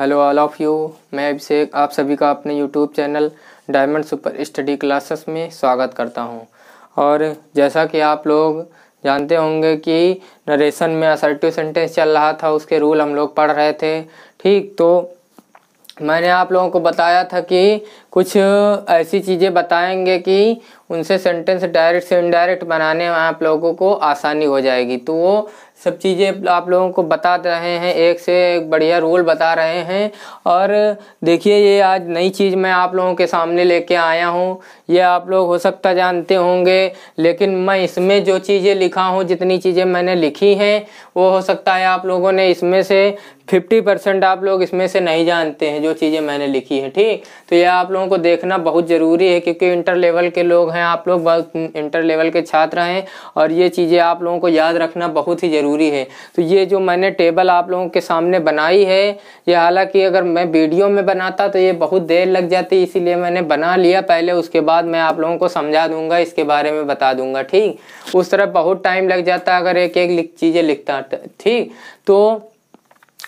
hello all of you मैं अभिषेक आप सभी का अपने YouTube channel Diamond Super Study Classes में स्वागत करता हूं और जैसा कि आप लोग जानते होंगे कि नरेशन में असर्टिव सेंटेंस चल रहा था उसके रूल हम लोग पढ़ रहे थे ठीक तो मैंने आप लोगों को बताया था कि कुछ ऐसी चीज़ें बताएंगे कि उनसे सेंटेंस डायरेक्ट से इनडायरेक्ट बनाने में आप लोगों को आसानी हो जाएगी तो वो सब चीज़ें आप लोगों को बता रहे हैं एक से एक बढ़िया रोल बता रहे हैं और देखिए ये आज नई चीज़ मैं आप लोगों के सामने लेके आया हूँ ये आप लोग हो सकता जानते होंगे लेकिन मैं इसमें जो चीज़ें लिखा हूँ जितनी चीज़ें मैंने लिखी हैं वो हो सकता है आप लोगों ने इसमें से फिफ्टी परसेंट आप लोग इसमें से नहीं जानते हैं जो चीज़ें मैंने लिखी हैं ठीक तो यह आप लोगों को देखना बहुत ज़रूरी है क्योंकि इंटर लेवल के लोग हैं आप लोग बहुत इंटर लेवल के छात्र हैं और ये चीज़ें आप लोगों को याद रखना बहुत ही ज़रूरी है तो ये जो मैंने टेबल आप लोगों के सामने बनाई है ये हालाँकि अगर मैं वीडियो में बनाता तो ये बहुत देर लग जाती इसीलिए मैंने बना लिया पहले उसके बाद मैं आप लोगों को समझा दूंगा इसके बारे में बता दूँगा ठीक उस तरह बहुत टाइम लग जाता अगर एक एक चीज़ें लिखता ठीक तो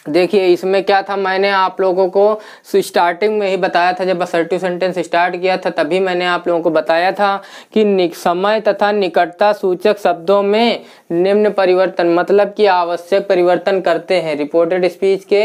देखिए इसमें क्या था मैंने आप लोगों को स्टार्टिंग में ही बताया था जब असर्टिव सेंटेंस स्टार्ट किया था तभी मैंने आप लोगों को बताया था कि समय तथा निकटता सूचक शब्दों में निम्न परिवर्तन मतलब कि आवश्यक परिवर्तन करते हैं रिपोर्टेड स्पीच के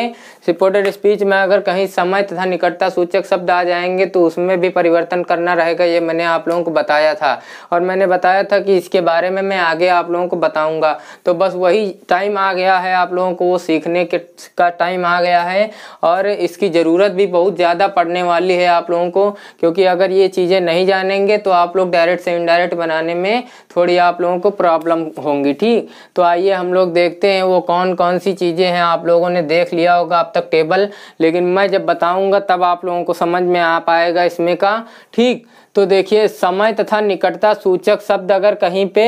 रिपोर्टेड स्पीच में अगर कहीं समय तथा निकटता सूचक शब्द आ जाएंगे तो उसमें भी परिवर्तन करना रहेगा ये मैंने आप लोगों को बताया था और मैंने बताया था कि इसके बारे में मैं आगे आप लोगों को बताऊँगा तो बस वही टाइम आ गया है आप लोगों को वो सीखने के का टाइम आ गया है और इसकी ज़रूरत भी बहुत ज़्यादा पड़ने वाली है आप लोगों को क्योंकि अगर ये चीज़ें नहीं जानेंगे तो आप लोग डायरेक्ट से इनडायरेक्ट बनाने में थोड़ी आप लोगों को प्रॉब्लम होंगी ठीक तो आइए हम लोग देखते हैं वो कौन कौन सी चीज़ें हैं आप लोगों ने देख लिया होगा अब तक टेबल लेकिन मैं जब बताऊँगा तब आप लोगों को समझ में आ पाएगा इसमें का ठीक तो देखिए समय तथा निकटता सूचक शब्द अगर कहीं पे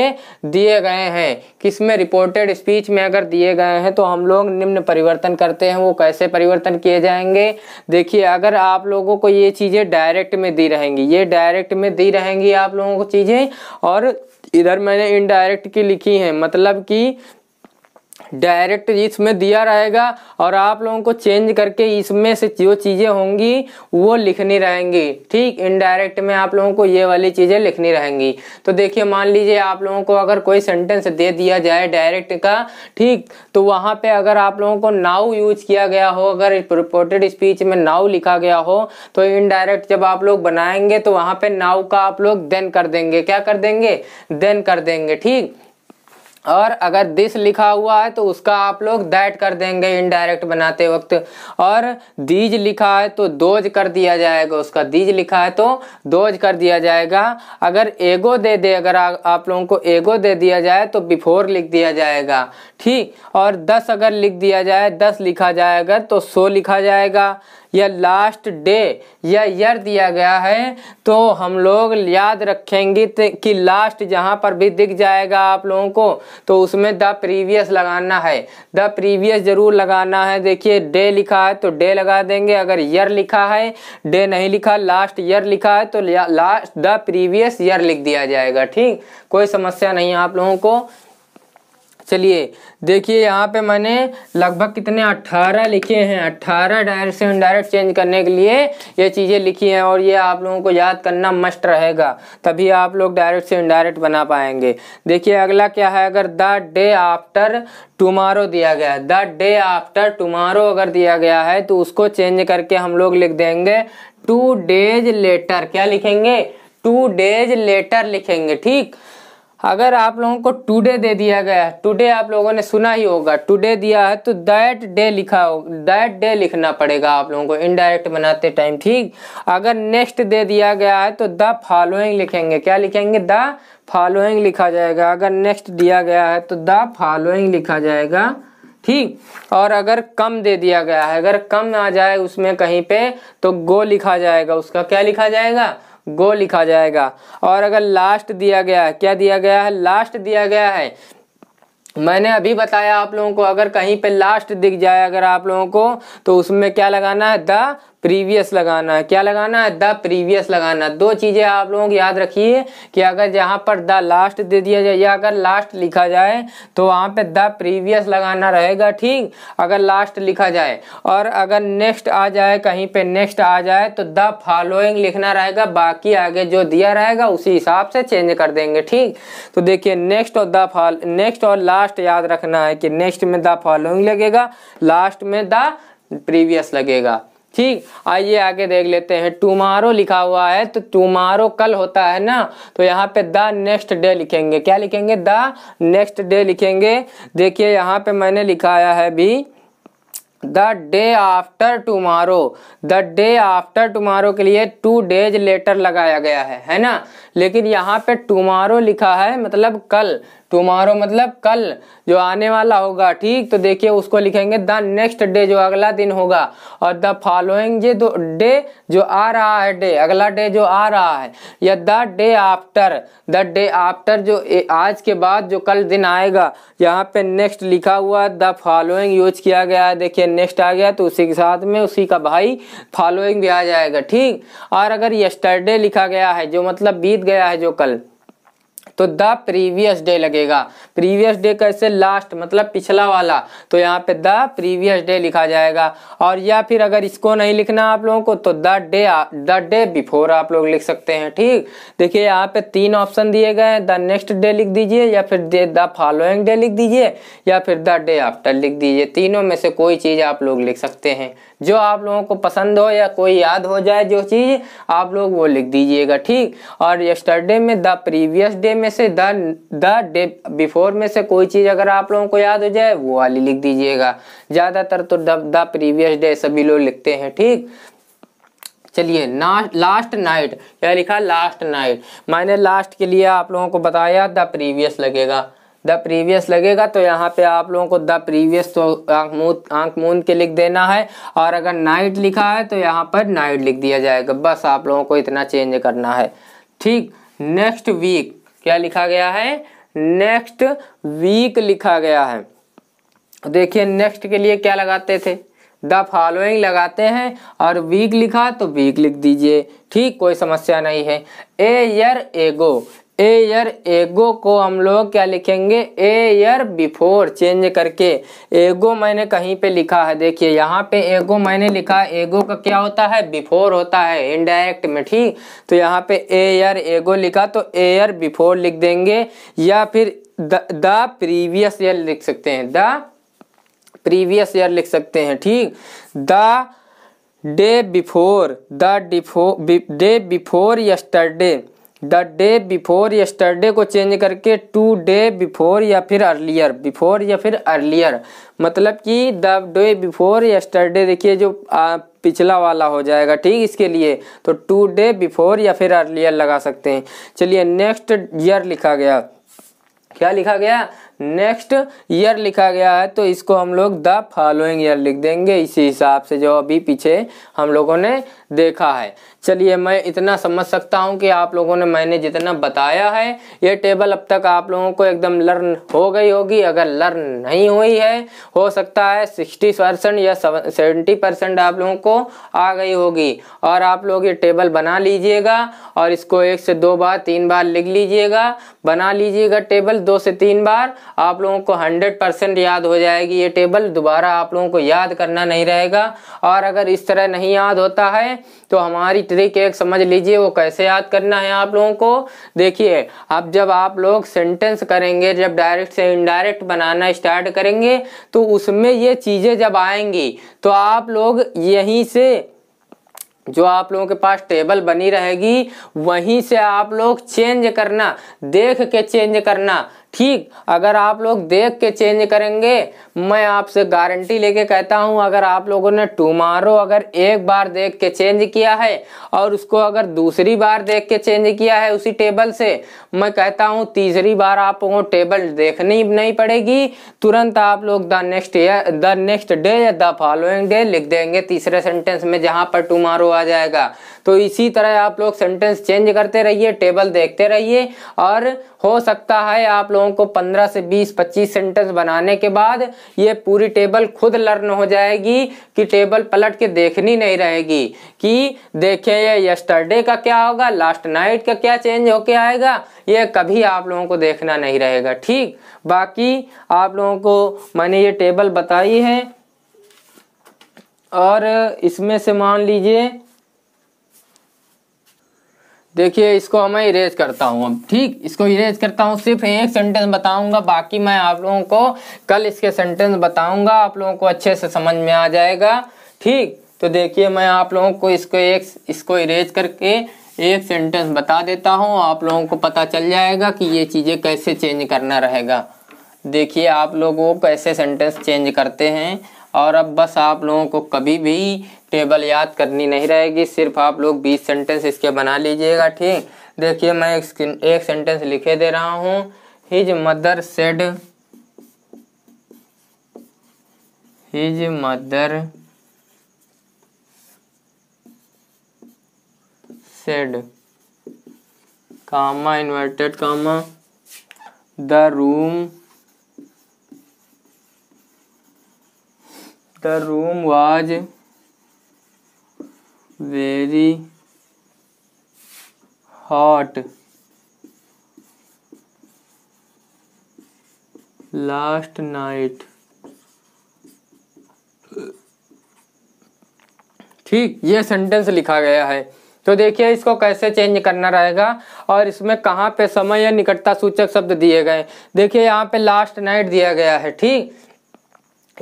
दिए गए हैं किसमें रिपोर्टेड स्पीच में अगर दिए गए हैं तो हम लोग निम्न परिवर्तन करते हैं वो कैसे परिवर्तन किए जाएंगे देखिए अगर आप लोगों को ये चीज़ें डायरेक्ट में दी रहेंगी ये डायरेक्ट में दी रहेंगी आप लोगों को चीज़ें और इधर मैंने इनडायरेक्ट की लिखी है मतलब कि डायरेक्ट इसमें दिया रहेगा और आप लोगों को चेंज करके इसमें से जो चीज़ें होंगी वो लिखनी रहेंगी ठीक इनडायरेक्ट में आप लोगों को ये वाली चीज़ें लिखनी रहेंगी तो देखिए मान लीजिए आप लोगों को अगर कोई सेंटेंस दे दिया जाए डायरेक्ट का ठीक तो वहाँ पे अगर आप लोगों को नाउ यूज किया गया हो अगर रिपोर्टेड स्पीच में नाउ लिखा गया हो तो इनडायरेक्ट जब आप लोग बनाएंगे तो वहां पे नाउ का आप लोग देन कर देंगे क्या कर देंगे देन कर देंगे ठीक और अगर दिस लिखा हुआ है तो उसका आप लोग दैट कर देंगे इनडायरेक्ट बनाते वक्त और दीज लिखा है तो दोज कर दिया जाएगा उसका दीज लिखा है तो दोज कर दिया जाएगा अगर एगो दे दे अगर आ, आप लोगों को एगो दे दिया जाए तो बिफोर लिख दिया जाएगा ठीक और दस अगर लिख दिया जाए दस लिखा जाएगा तो सो लिखा जाएगा या लास्ट डे या ईयर दिया गया है तो हम लोग याद रखेंगे कि लास्ट जहाँ पर भी दिख जाएगा आप लोगों को तो उसमें द प्रीवियस लगाना है द प्रीवियस जरूर लगाना है देखिए डे लिखा है तो डे लगा देंगे अगर ईयर लिखा है डे नहीं लिखा लास्ट ईयर लिखा है तो लास्ट द प्रीवियस ईयर लिख दिया जाएगा ठीक कोई समस्या नहीं आप लोगों को चलिए देखिए यहाँ पे मैंने लगभग कितने 18 लिखे हैं 18 डायरेक्ट से इनडायरेक्ट चेंज करने के लिए ये चीज़ें लिखी हैं और ये आप लोगों को याद करना मस्ट रहेगा तभी आप लोग डायरेक्ट से इनडायरेक्ट बना पाएंगे देखिए अगला क्या है अगर द डे आफ्टर टुमारो दिया गया है द डे आफ्टर टुमारो अगर दिया गया है तो उसको चेंज करके हम लोग लिख देंगे टू डेज लेटर क्या लिखेंगे टू डेज लेटर लिखेंगे ठीक अगर आप लोगों को टुडे दे दिया गया है टुडे आप लोगों ने सुना ही होगा टुडे दिया है तो दैट डे लिखा हो दैट डे लिखना पड़ेगा आप लोगों को इनडायरेक्ट बनाते टाइम ठीक अगर नेक्स्ट दे दिया गया है तो द फॉलोइंग लिखेंगे क्या लिखेंगे द फॉलोइंग लिखा जाएगा अगर नेक्स्ट दिया गया है तो द फॉलोइंग लिखा जाएगा ठीक और अगर कम दे दिया गया है अगर कम आ जाए उसमें कहीं पे तो गो लिखा जाएगा उसका क्या लिखा जाएगा गो लिखा जाएगा और अगर लास्ट दिया गया है क्या दिया गया है लास्ट दिया गया है मैंने अभी बताया आप लोगों को अगर कहीं पे लास्ट दिख जाए अगर आप लोगों को तो उसमें क्या लगाना है द प्रीवियस लगाना है क्या लगाना है द प्रीवियस लगाना दो चीज़ें आप लोगों को याद रखिए कि अगर जहां पर द लास्ट दे दिया जाए या अगर लास्ट लिखा जाए तो वहां पे द प्रीवियस लगाना रहेगा ठीक अगर लास्ट लिखा जाए और अगर नेक्स्ट आ जाए कहीं पे नेक्स्ट आ जाए तो द फॉलोइंग लिखना रहेगा बाकी आगे जो दिया रहेगा उसी हिसाब से चेंज कर देंगे ठीक तो देखिए नेक्स्ट और द फॉल नेक्स्ट और लास्ट याद रखना है कि नेक्स्ट में द फॉलोइंग लगेगा लास्ट में द प्रीवियस लगेगा ठीक आइए आगे देख लेते हैं टुमारो लिखा हुआ है तो टुमारो कल होता है ना तो यहाँ पे द नेक्स्ट डे लिखेंगे क्या लिखेंगे द नेक्स्ट डे लिखेंगे देखिए यहाँ पे मैंने लिखाया है भी the day after tomorrow the day after tomorrow के लिए टू डेज लेटर लगाया गया है है ना लेकिन यहाँ पे टुमारो लिखा है मतलब कल टुमारो मतलब कल जो आने वाला होगा ठीक तो देखिए उसको लिखेंगे द नेक्स्ट डे जो अगला दिन होगा और द फॉलोइंग जे डे जो आ रहा है डे अगला डे जो आ रहा है या the day after the day after जो आज के बाद जो कल दिन आएगा यहाँ पे नेक्स्ट लिखा हुआ द फॉलोइंग यूज किया गया है देखिए नेक्स्ट आ गया तो उसी के साथ में उसी का भाई फॉलोइंग भी आ जाएगा ठीक और अगर यस्टरडे लिखा गया है जो मतलब बीत गया है जो कल तो द प्रीवियस डे लगेगा प्रीवियस डे कैसे लास्ट मतलब पिछला वाला तो यहाँ पे द प्रीवियस डे लिखा जाएगा और या फिर अगर इसको नहीं लिखना आप लोगों को तो the day the day before आप लोग लिख सकते हैं ठीक देखिए यहाँ पे तीन ऑप्शन दिए गए हैं द नेक्स्ट डे लिख दीजिए या फिर दे द फॉलोइंग डे लिख दीजिए या फिर द डे आफ्टर लिख दीजिए तीनों में से कोई चीज़ आप लोग लिख सकते हैं जो आप लोगों को पसंद हो या कोई याद हो जाए जो चीज़ आप लोग वो लिख दीजिएगा ठीक और यस्टरडे में द प्रीवियस डे में से द द डे बिफोर में से कोई चीज़ अगर आप लोगों को याद हो जाए वो वाली लिख दीजिएगा ज़्यादातर तो द प्रीवियस डे सभी लोग लिखते हैं ठीक चलिए ना लास्ट नाइट क्या लिखा लास्ट नाइट मैंने लास्ट के लिए आप लोगों को बताया द प्रीवियस लगेगा द प्रीवियस लगेगा तो यहाँ पे आप लोगों को द प्रीवियस तो आंख मूंद आंख मूंद के लिख देना है और अगर नाइट लिखा है तो यहाँ पर नाइट लिख दिया जाएगा बस आप लोगों को इतना चेंज करना है ठीक नेक्स्ट वीक क्या लिखा गया है नेक्स्ट वीक लिखा गया है देखिए नेक्स्ट के लिए क्या लगाते थे द फॉलोइंग लगाते हैं और वीक लिखा तो वीक लिख दीजिए ठीक कोई समस्या नहीं है ए यर एगो ए एगो को हम लोग क्या लिखेंगे ए बिफोर चेंज करके एगो मैंने कहीं पे लिखा है देखिए यहाँ पे एगो मैंने लिखा है एगो का क्या होता है बिफोर होता है इनडायरेक्ट में ठीक तो यहाँ पे एयर एगो लिखा तो एयर बिफोर लिख देंगे या फिर द प्रीवियस ईयर लिख सकते हैं द प्रीवियस ईयर लिख सकते हैं ठीक the day before the day before yesterday the day before yesterday को चेंज करके टू डे बिफोर या फिर अर्लियर बिफोर या फिर अर्लियर मतलब कि द डे बिफोर यस्टरडे देखिए जो आ, पिछला वाला हो जाएगा ठीक इसके लिए तो टू डे बिफोर या फिर अर्लियर लगा सकते हैं चलिए नेक्स्ट ईयर लिखा गया क्या लिखा गया नेक्स्ट ईयर लिखा गया है तो इसको हम लोग द फॉलोइंग ईयर लिख देंगे इसी हिसाब से जो अभी पीछे हम लोगों ने देखा है चलिए मैं इतना समझ सकता हूँ कि आप लोगों ने मैंने जितना बताया है ये टेबल अब तक आप लोगों को एकदम लर्न हो गई होगी अगर लर्न नहीं हुई है हो सकता है सिक्सटी परसेंट या सेवेंटी परसेंट आप लोगों को आ गई होगी और आप लोग ये टेबल बना लीजिएगा और इसको एक से दो बार तीन बार लिख लीजिएगा बना लीजिएगा टेबल दो से तीन बार आप लोगों को 100 परसेंट याद हो जाएगी ये टेबल दोबारा आप लोगों को याद करना नहीं रहेगा और अगर इस तरह नहीं याद होता है तो हमारी ट्रिक एक समझ लीजिए वो कैसे याद करना है आप लोगों को देखिए अब जब आप लोग सेंटेंस करेंगे जब डायरेक्ट से इनडायरेक्ट बनाना स्टार्ट करेंगे तो उसमें ये चीज़ें जब आएंगी तो आप लोग यहीं से जो आप लोगों के पास टेबल बनी रहेगी वहीं से आप लोग चेंज करना देख के चेंज करना ठीक अगर आप लोग देख के चेंज करेंगे मैं आपसे गारंटी लेके कहता हूँ अगर आप लोगों ने टुमारो अगर एक बार देख के चेंज किया है और उसको अगर दूसरी बार देख के चेंज किया है उसी टेबल से मैं कहता हूँ तीसरी बार आप लोगों टेबल देखनी नहीं पड़ेगी तुरंत आप लोग the next the next day या द फॉलोइंग डे लिख देंगे तीसरे सेंटेंस में जहाँ पर टुमारो आ जाएगा तो इसी तरह आप लोग सेंटेंस चेंज करते रहिए टेबल देखते रहिए और हो सकता है आप लोगों को 15 से 20 25 सेंटेंस बनाने के बाद ये पूरी टेबल खुद लर्न हो जाएगी कि टेबल पलट के देखनी नहीं रहेगी कि देखे ये यस्टरडे का क्या होगा लास्ट नाइट का क्या चेंज होके आएगा ये कभी आप लोगों को देखना नहीं रहेगा ठीक बाकी आप लोगों को मैंने ये टेबल बताई है और इसमें से मान लीजिए देखिए इसको हमें इरेज करता हूँ अब ठीक इसको इरेज करता हूँ सिर्फ एक सेंटेंस बताऊंगा बाकी मैं आप लोगों को कल इसके सेंटेंस बताऊंगा आप लोगों को अच्छे से समझ में आ जाएगा ठीक तो देखिए मैं आप लोगों को इसको एक इसको इरेज करके एक सेंटेंस बता देता हूँ आप लोगों को पता चल जाएगा कि ये चीज़ें कैसे चेंज करना रहेगा देखिए आप लोगों को कैसे सेंटेंस चेंज करते हैं और अब बस आप लोगों को कभी भी टेबल याद करनी नहीं रहेगी सिर्फ आप लोग बीस सेंटेंस इसके बना लीजिएगा ठीक देखिए मैं एक, एक सेंटेंस लिखे दे रहा हूँ his mother said his mother said comma inverted comma the room the room was very hot last night ठीक ये सेंटेंस लिखा गया है तो देखिए इसको कैसे चेंज करना रहेगा और इसमें कहाँ पे समय या निकटता सूचक शब्द दिए गए देखिए यहाँ पे लास्ट नाइट दिया गया है ठीक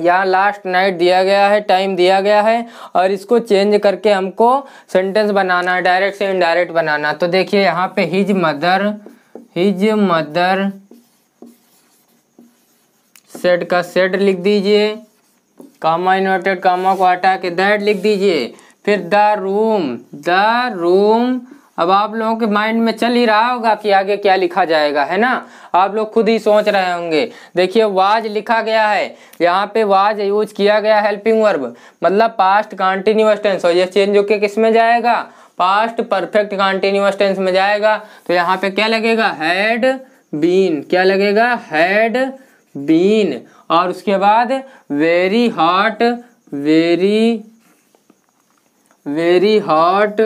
यहाँ लास्ट नाइट दिया गया है टाइम दिया गया है और इसको चेंज करके हमको सेंटेंस बनाना है डायरेक्ट से इनडायरेक्ट बनाना तो देखिए यहाँ पे his mother his mother said का सेड लिख दीजिए कामा इन्वर्टेड कामा को हटा के दैट लिख दीजिए फिर द रूम द रूम अब आप लोगों के माइंड में चल ही रहा होगा कि आगे क्या लिखा जाएगा है ना आप लोग खुद ही सोच रहे होंगे देखिए वाज लिखा गया है यहाँ पे वाज यूज किया गया हेल्पिंग वर्ब मतलब पास्ट कॉन्टिन्यूस टेंस और ये चेंज होके किस में जाएगा पास्ट परफेक्ट कॉन्टिन्यूस टेंस में जाएगा तो यहाँ पे क्या लगेगा हैड बीन क्या लगेगा हैड बीन और उसके बाद very hot very very hot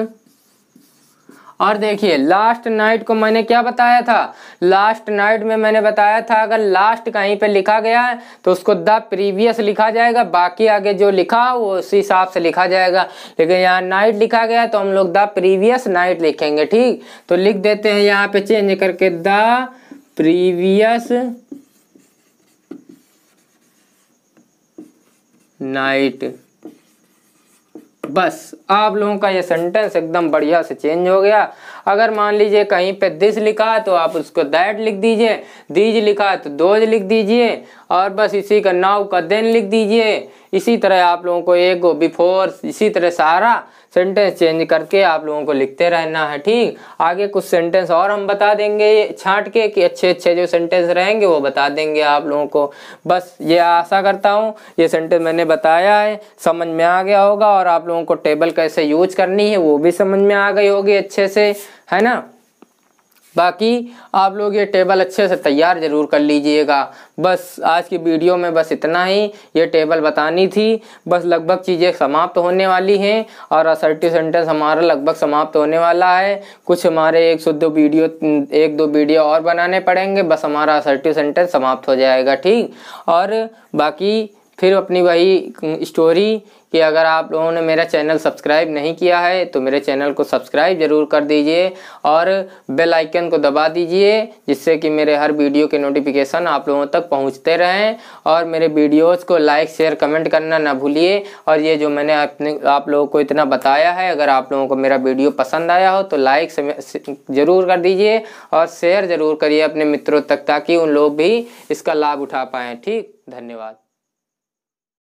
और देखिए लास्ट नाइट को मैंने क्या बताया था लास्ट नाइट में मैंने बताया था अगर लास्ट कहीं पे लिखा गया है तो उसको द प्रीवियस लिखा जाएगा बाकी आगे जो लिखा वो उसी हिसाब से लिखा जाएगा लेकिन यहाँ नाइट लिखा गया तो हम लोग द प्रीवियस नाइट लिखेंगे ठीक तो लिख देते हैं यहाँ पे चेंज करके द प्रीवियस नाइट बस आप लोगों का ये सेंटेंस एकदम बढ़िया से चेंज हो गया अगर मान लीजिए कहीं पे दिस लिखा तो आप उसको दैट लिख दीजिए दीज लिखा तो दोज लिख दीजिए और बस इसी का नाव का देन लिख दीजिए इसी तरह आप लोगों को एक बिफोर इसी तरह सारा सेंटेंस चेंज करके आप लोगों को लिखते रहना है ठीक आगे कुछ सेंटेंस और हम बता देंगे छांट के कि अच्छे अच्छे जो सेंटेंस रहेंगे वो बता देंगे आप लोगों को बस ये आशा करता हूँ ये सेंटेंस मैंने बताया है समझ में आ गया होगा और आप लोगों को टेबल कैसे यूज करनी है वो भी समझ में आ गई होगी अच्छे से है ना बाकी आप लोग ये टेबल अच्छे से तैयार ज़रूर कर लीजिएगा बस आज की वीडियो में बस इतना ही ये टेबल बतानी थी बस लगभग चीज़ें समाप्त होने वाली हैं और असर्टिव सेंटेंस हमारा लगभग समाप्त होने वाला है कुछ हमारे एक सौ दो वीडियो एक दो वीडियो और बनाने पड़ेंगे बस हमारा असर्टिव सेंटेंस समाप्त हो जाएगा ठीक और बाकी फिर अपनी वही स्टोरी कि अगर आप लोगों ने मेरा चैनल सब्सक्राइब नहीं किया है तो मेरे चैनल को सब्सक्राइब ज़रूर कर दीजिए और बेल आइकन को दबा दीजिए जिससे कि मेरे हर वीडियो के नोटिफिकेशन आप लोगों तक पहुंचते रहें और मेरे वीडियोस को लाइक शेयर कमेंट करना ना भूलिए और ये जो मैंने अपने आप लोगों को इतना बताया है अगर आप लोगों को मेरा वीडियो पसंद आया हो तो लाइक ज़रूर कर दीजिए और शेयर ज़रूर करिए अपने मित्रों तक ताकि उन लोग भी इसका लाभ उठा पाएँ ठीक धन्यवाद